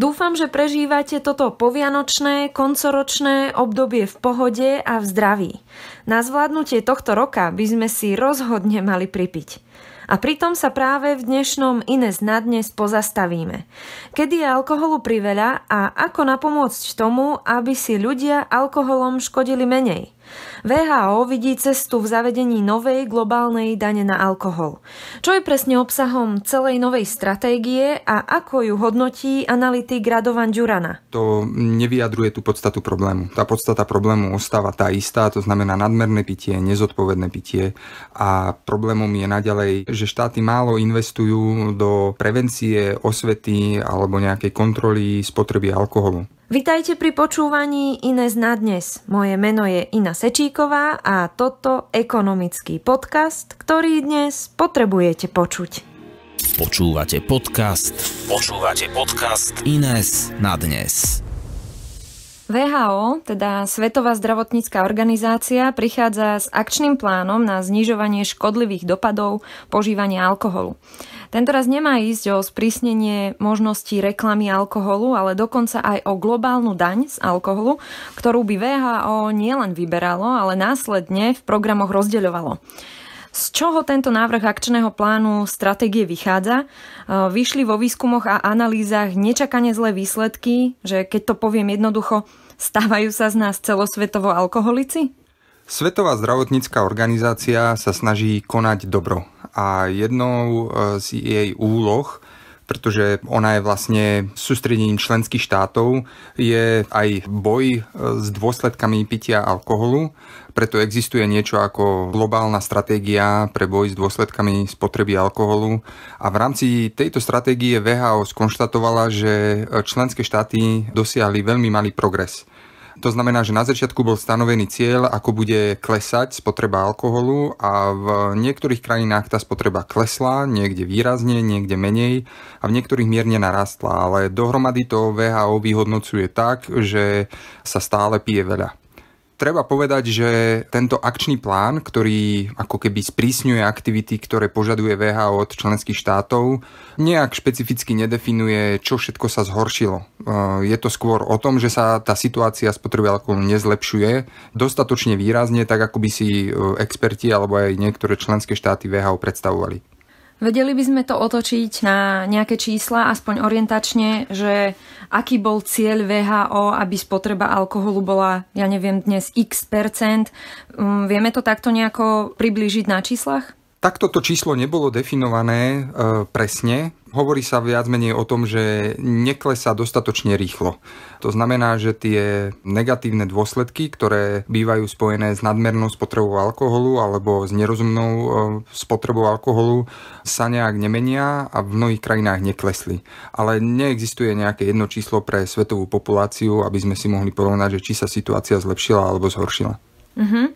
Dúfam, že prežívate toto povianočné, koncoročné obdobie v pohode a v zdraví. Na zvládnutie tohto roka by sme si rozhodne mali pripiť. A pritom sa práve v dnešnom Ines na dnes pozastavíme. Kedy je alkoholu priveľa a ako napomôcť tomu, aby si ľudia alkoholom škodili menej – VHO vidí cestu v zavedení novej globálnej dane na alkohol. Čo je presne obsahom celej novej stratégie a ako ju hodnotí analytik Radovan Ďurana? To nevyjadruje tú podstatu problému. Tá podstata problému ostáva tá istá, to znamená nadmerné pitie, nezodpovedné pitie a problémom je naďalej, že štáty málo investujú do prevencie, osvety alebo nejakej kontroly spotreby alkoholu. Vitajte pri počúvaní Ines na dnes. Moje meno je Ina Sečíková a toto ekonomický podcast, ktorý dnes potrebujete počuť. Počúvate podcast, počúvate podcast Ines na dnes. VHO, teda Svetová zdravotnícká organizácia, prichádza s akčným plánom na znižovanie škodlivých dopadov požívania alkoholu. Tentoraz nemá ísť o sprísnenie možností reklamy alkoholu, ale dokonca aj o globálnu daň z alkoholu, ktorú by VHO nielen vyberalo, ale následne v programoch rozdeľovalo. Z čoho tento návrh akčného plánu stratégie vychádza? E, vyšli vo výskumoch a analýzach nečakane zlé výsledky, že keď to poviem jednoducho, stávajú sa z nás celosvetovo alkoholici? Svetová zdravotnícká organizácia sa snaží konať dobro a jednou e, z jej úloh pretože ona je vlastne sústredením členských štátov, je aj boj e, s dôsledkami pitia alkoholu, preto existuje niečo ako globálna stratégia pre boj s dôsledkami spotreby alkoholu a v rámci tejto stratégie VHO skonštatovala, že e, členské štáty dosiahli veľmi malý progres to znamená, že na začiatku bol stanovený cieľ, ako bude klesať spotreba alkoholu a v niektorých krajinách tá spotreba klesla, niekde výrazne, niekde menej a v niektorých mierne narastla, ale dohromady to VHO vyhodnocuje tak, že sa stále pije veľa. Treba povedať, že tento akčný plán, ktorý ako keby sprísňuje aktivity, ktoré požaduje VHO od členských štátov, nejak špecificky nedefinuje, čo všetko sa zhoršilo. E, je to skôr o tom, že sa tá situácia spotreby alkoholu nezlepšuje dostatočne výrazne, tak ako by si e, experti alebo aj niektoré členské štáty VHO predstavovali. Vedeli by sme to otočiť na nejaké čísla, aspoň orientačne, že aký bol cieľ VHO, aby spotreba alkoholu bola, ja neviem, dnes x percent. Mm, vieme to takto nejako priblížiť na číslach? Takto to číslo nebolo definované e, presne. Hovorí sa viac menej o tom, že neklesá dostatočne rýchlo. To znamená, že tie negatívne dôsledky, ktoré bývajú spojené s nadmernou spotrebou alkoholu alebo s nerozumnou e, spotrebou alkoholu, sa nejak nemenia a v mnohých krajinách neklesli. Ale neexistuje nejaké jedno číslo pre svetovú populáciu, aby sme si mohli porovnať, že či sa situácia zlepšila alebo zhoršila. Mm-hmm.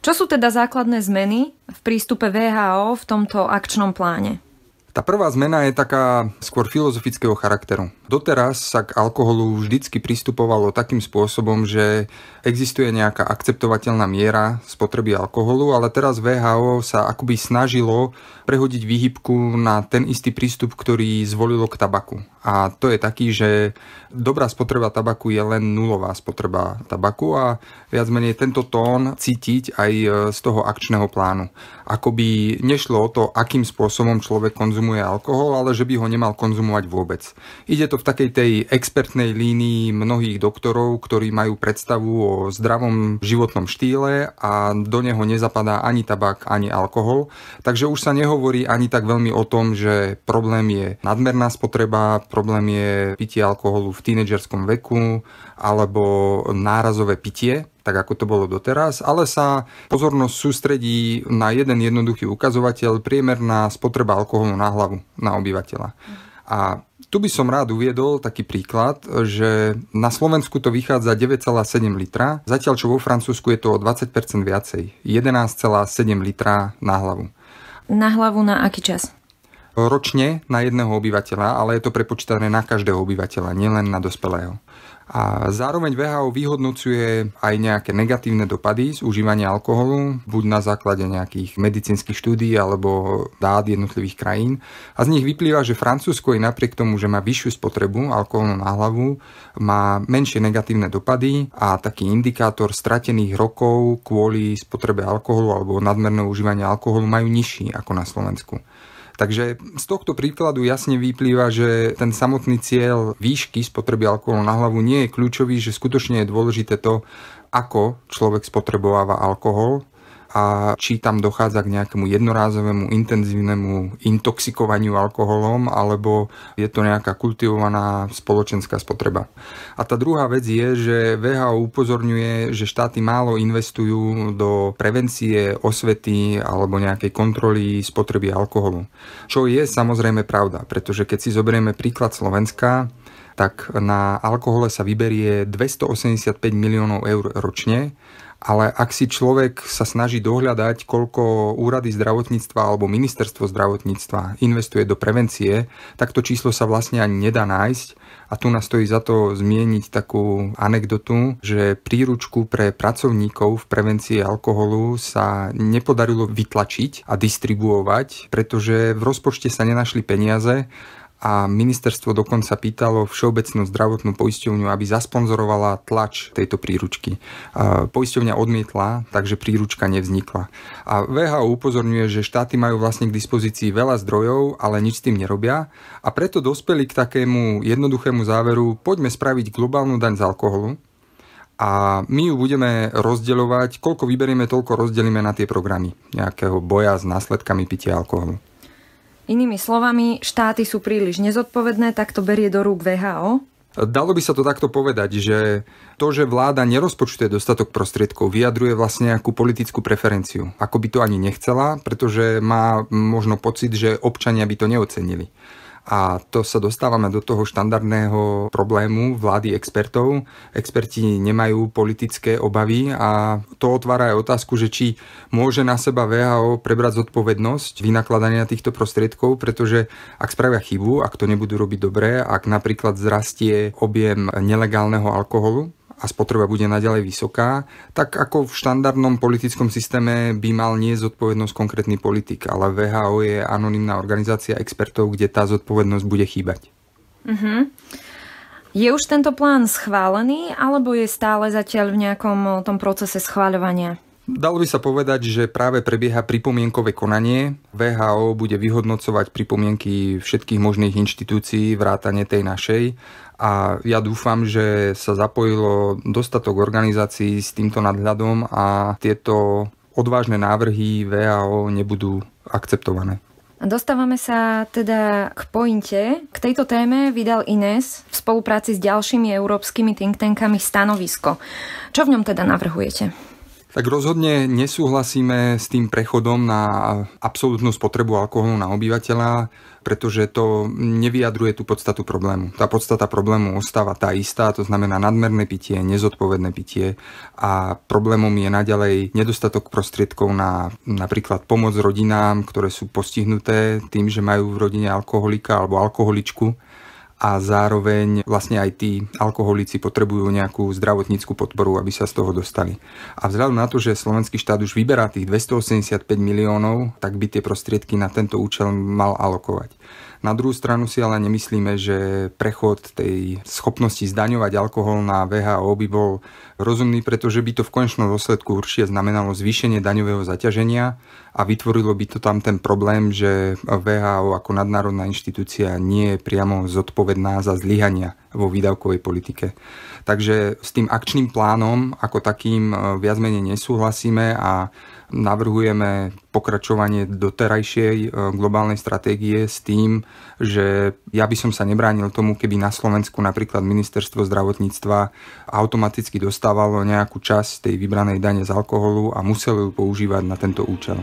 Čo sú teda základné zmeny v prístupe VHO v tomto akčnom pláne? Tá prvá zmena je taká skôr filozofického charakteru. Doteraz sa k alkoholu vždycky pristupovalo takým spôsobom, že existuje nejaká akceptovateľná miera spotreby alkoholu, ale teraz VHO sa akoby snažilo prehodiť výhybku na ten istý prístup, ktorý zvolilo k tabaku. A to je taký, že dobrá spotreba tabaku je len nulová spotreba tabaku a viac menej tento tón cítiť aj e, z toho akčného plánu. Akoby nešlo o to, akým spôsobom človek konzumuje alkohol, ale že by ho nemal konzumovať vôbec. Ide to v takej tej expertnej línii mnohých doktorov, ktorí majú predstavu o zdravom životnom štýle a do neho nezapadá ani tabak, ani alkohol. Takže už sa nehovorí ani tak veľmi o tom, že problém je nadmerná spotreba, problém je pitie alkoholu v tínedžerskom veku alebo nárazové pitie, tak ako to bolo doteraz, ale sa pozornosť sústredí na jeden jednoduchý ukazovateľ, priemerná spotreba alkoholu na hlavu, na obyvateľa. A tu by som rád uviedol taký príklad, že na Slovensku to vychádza 9,7 litra, zatiaľ čo vo Francúzsku je to o 20% viacej, 11,7 litra na hlavu. Na hlavu na aký čas? Ročne na jedného obyvateľa, ale je to prepočítané na každého obyvateľa, nielen na dospelého. A zároveň VHO vyhodnocuje aj nejaké negatívne dopady z užívania alkoholu, buď na základe nejakých medicínskych štúdí alebo dát jednotlivých krajín. A z nich vyplýva, že Francúzsko je napriek tomu, že má vyššiu spotrebu alkoholu na hlavu, má menšie negatívne dopady a taký indikátor stratených rokov kvôli spotrebe alkoholu alebo nadmerného užívania alkoholu majú nižší ako na Slovensku. Takže z tohto príkladu jasne vyplýva, že ten samotný cieľ výšky spotreby alkoholu na hlavu nie je kľúčový, že skutočne je dôležité to, ako človek spotrebováva alkohol, a či tam dochádza k nejakému jednorázovému intenzívnemu intoxikovaniu alkoholom alebo je to nejaká kultivovaná spoločenská spotreba. A tá druhá vec je, že VHO upozorňuje, že štáty málo investujú do prevencie, osvety alebo nejakej kontroly spotreby alkoholu. Čo je samozrejme pravda, pretože keď si zoberieme príklad Slovenska, tak na alkohole sa vyberie 285 miliónov eur ročne ale ak si človek sa snaží dohľadať, koľko úrady zdravotníctva alebo ministerstvo zdravotníctva investuje do prevencie, tak to číslo sa vlastne ani nedá nájsť. A tu nás stojí za to zmieniť takú anekdotu, že príručku pre pracovníkov v prevencii alkoholu sa nepodarilo vytlačiť a distribuovať, pretože v rozpočte sa nenašli peniaze a ministerstvo dokonca pýtalo Všeobecnú zdravotnú poisťovňu, aby zasponzorovala tlač tejto príručky. Poisťovňa odmietla, takže príručka nevznikla. A VHO upozorňuje, že štáty majú vlastne k dispozícii veľa zdrojov, ale nič s tým nerobia a preto dospeli k takému jednoduchému záveru, poďme spraviť globálnu daň z alkoholu, a my ju budeme rozdeľovať, koľko vyberieme, toľko rozdelíme na tie programy nejakého boja s následkami pitia alkoholu. Inými slovami, štáty sú príliš nezodpovedné, tak to berie do rúk VHO. Dalo by sa to takto povedať, že to, že vláda nerozpočtuje dostatok prostriedkov, vyjadruje vlastne nejakú politickú preferenciu. Ako by to ani nechcela, pretože má možno pocit, že občania by to neocenili. A to sa dostávame do toho štandardného problému vlády expertov. Experti nemajú politické obavy a to otvára aj otázku, že či môže na seba VHO prebrať zodpovednosť vynakladania týchto prostriedkov, pretože ak spravia chybu, ak to nebudú robiť dobre, ak napríklad zrastie objem nelegálneho alkoholu, a spotreba bude naďalej vysoká, tak ako v štandardnom politickom systéme by mal nie zodpovednosť konkrétny politik, ale VHO je anonimná organizácia expertov, kde tá zodpovednosť bude chýbať. Mm-hmm. Je už tento plán schválený, alebo je stále zatiaľ v nejakom eh, tom procese schváľovania? Dalo by sa povedať, že práve prebieha pripomienkové konanie. VHO bude vyhodnocovať pripomienky všetkých možných inštitúcií, vrátane tej našej a ja dúfam, že sa zapojilo dostatok organizácií s týmto nadhľadom a tieto odvážne návrhy VAO nebudú akceptované. Dostávame sa teda k pointe. K tejto téme vydal Ines v spolupráci s ďalšími európskymi think tankami stanovisko. Čo v ňom teda navrhujete? Tak rozhodne nesúhlasíme s tým prechodom na absolútnu spotrebu alkoholu na obyvateľa, pretože to nevyjadruje tú podstatu problému. Tá podstata problému ostáva tá istá, to znamená nadmerné pitie, nezodpovedné pitie a problémom je naďalej nedostatok prostriedkov na napríklad pomoc rodinám, ktoré sú postihnuté tým, že majú v rodine alkoholika alebo alkoholičku a zároveň vlastne aj tí alkoholici potrebujú nejakú zdravotníckú podporu, aby sa z toho dostali. A vzhľadom na to, že slovenský štát už vyberá tých 285 miliónov, tak by tie prostriedky na tento účel mal alokovať. Na druhú stranu si ale nemyslíme, že prechod tej schopnosti zdaňovať alkohol na VHO by bol rozumný, pretože by to v konečnom dôsledku určite znamenalo zvýšenie daňového zaťaženia a vytvorilo by to tam ten problém, že VHO ako nadnárodná inštitúcia nie je priamo zodpovedná za zlyhania vo výdavkovej politike. Takže s tým akčným plánom ako takým e, viac menej nesúhlasíme a navrhujeme pokračovanie doterajšej e, globálnej stratégie s tým, že ja by som sa nebránil tomu, keby na Slovensku napríklad ministerstvo zdravotníctva automaticky dostávalo nejakú časť tej vybranej dane z alkoholu a muselo ju používať na tento účel.